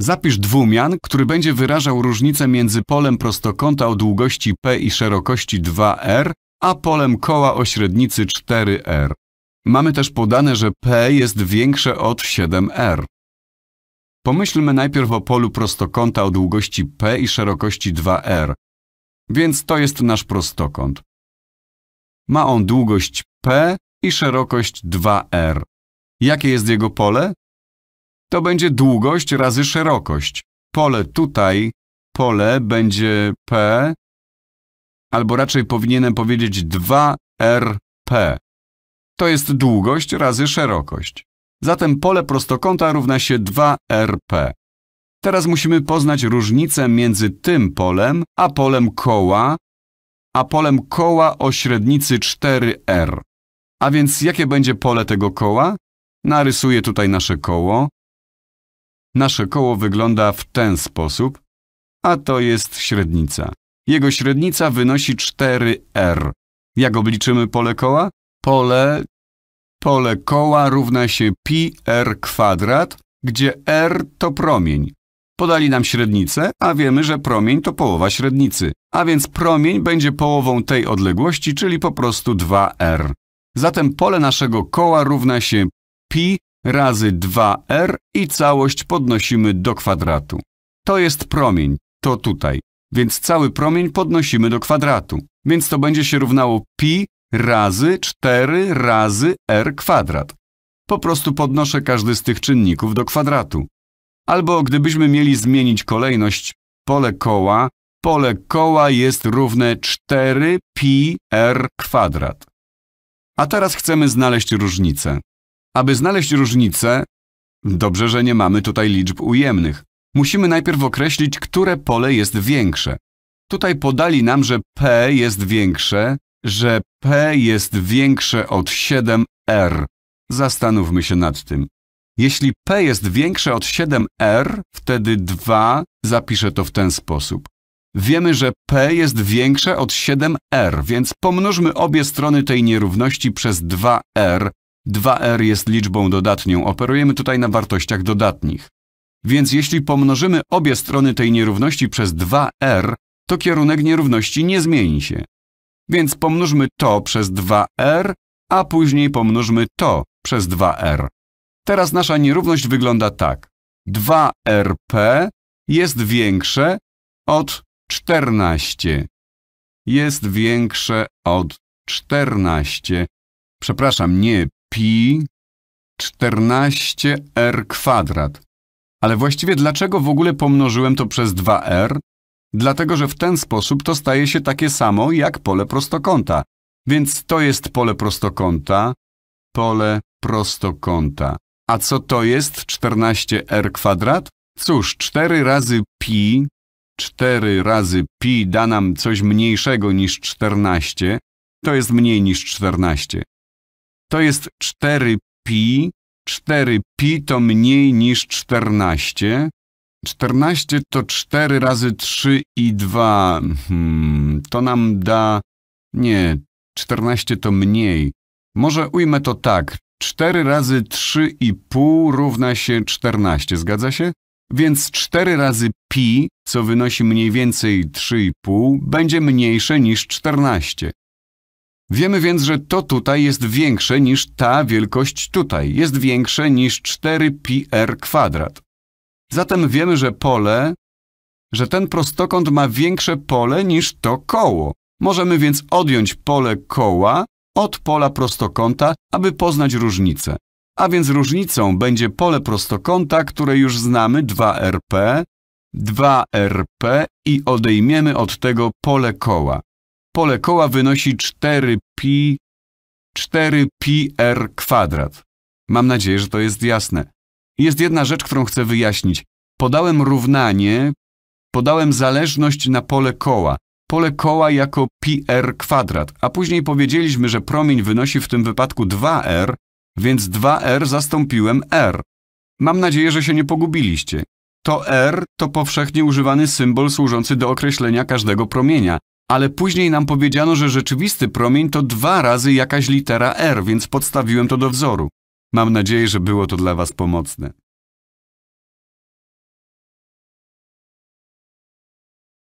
Zapisz dwumian, który będzie wyrażał różnicę między polem prostokąta o długości P i szerokości 2R, a polem koła o średnicy 4R. Mamy też podane, że P jest większe od 7R. Pomyślmy najpierw o polu prostokąta o długości P i szerokości 2R. Więc to jest nasz prostokąt. Ma on długość P i szerokość 2R. Jakie jest jego pole? To będzie długość razy szerokość. Pole tutaj, pole będzie P, albo raczej powinienem powiedzieć 2RP. To jest długość razy szerokość. Zatem pole prostokąta równa się 2RP. Teraz musimy poznać różnicę między tym polem, a polem koła, a polem koła o średnicy 4R. A więc jakie będzie pole tego koła? Narysuję tutaj nasze koło. Nasze koło wygląda w ten sposób, a to jest średnica. Jego średnica wynosi 4R. Jak obliczymy pole koła? Pole, pole koła równa się πr kwadrat, gdzie R to promień. Podali nam średnicę, a wiemy, że promień to połowa średnicy. A więc promień będzie połową tej odległości, czyli po prostu 2R. Zatem pole naszego koła równa się pi razy 2r i całość podnosimy do kwadratu. To jest promień, to tutaj, więc cały promień podnosimy do kwadratu, więc to będzie się równało pi razy 4 razy r kwadrat. Po prostu podnoszę każdy z tych czynników do kwadratu. Albo gdybyśmy mieli zmienić kolejność pole koła, pole koła jest równe 4 pi r kwadrat. A teraz chcemy znaleźć różnicę. Aby znaleźć różnicę, dobrze, że nie mamy tutaj liczb ujemnych. Musimy najpierw określić, które pole jest większe. Tutaj podali nam, że P jest większe, że P jest większe od 7R. Zastanówmy się nad tym. Jeśli P jest większe od 7R, wtedy 2 zapiszę to w ten sposób. Wiemy, że P jest większe od 7R, więc pomnożmy obie strony tej nierówności przez 2R 2r jest liczbą dodatnią, operujemy tutaj na wartościach dodatnich. Więc jeśli pomnożymy obie strony tej nierówności przez 2r, to kierunek nierówności nie zmieni się. Więc pomnożmy to przez 2r, a później pomnożmy to przez 2r. Teraz nasza nierówność wygląda tak. 2rp jest większe od 14. Jest większe od 14. Przepraszam, nie pi 14r kwadrat. Ale właściwie dlaczego w ogóle pomnożyłem to przez 2r? Dlatego, że w ten sposób to staje się takie samo jak pole prostokąta. Więc to jest pole prostokąta, pole prostokąta. A co to jest 14r kwadrat? Cóż, 4 razy pi, 4 razy pi da nam coś mniejszego niż 14, to jest mniej niż 14 to jest 4pi. 4pi to mniej niż 14. 14 to 4 razy 3 i 2. Hmm, to nam da... Nie, 14 to mniej. Może ujmę to tak. 4 razy 3,5 równa się 14, zgadza się? Więc 4 razy pi, co wynosi mniej więcej 3,5, będzie mniejsze niż 14. Wiemy więc, że to tutaj jest większe niż ta wielkość tutaj. Jest większe niż 4 πr kwadrat. Zatem wiemy, że pole, że ten prostokąt ma większe pole niż to koło. Możemy więc odjąć pole koła od pola prostokąta, aby poznać różnicę. A więc różnicą będzie pole prostokąta, które już znamy 2rp, 2rp i odejmiemy od tego pole koła. Pole koła wynosi 4pi 4πr kwadrat. Mam nadzieję, że to jest jasne. Jest jedna rzecz, którą chcę wyjaśnić. Podałem równanie, podałem zależność na pole koła. Pole koła jako πr kwadrat, a później powiedzieliśmy, że promień wynosi w tym wypadku 2r, więc 2r zastąpiłem r. Mam nadzieję, że się nie pogubiliście. To r to powszechnie używany symbol służący do określenia każdego promienia ale później nam powiedziano, że rzeczywisty promień to dwa razy jakaś litera R, więc podstawiłem to do wzoru. Mam nadzieję, że było to dla Was pomocne.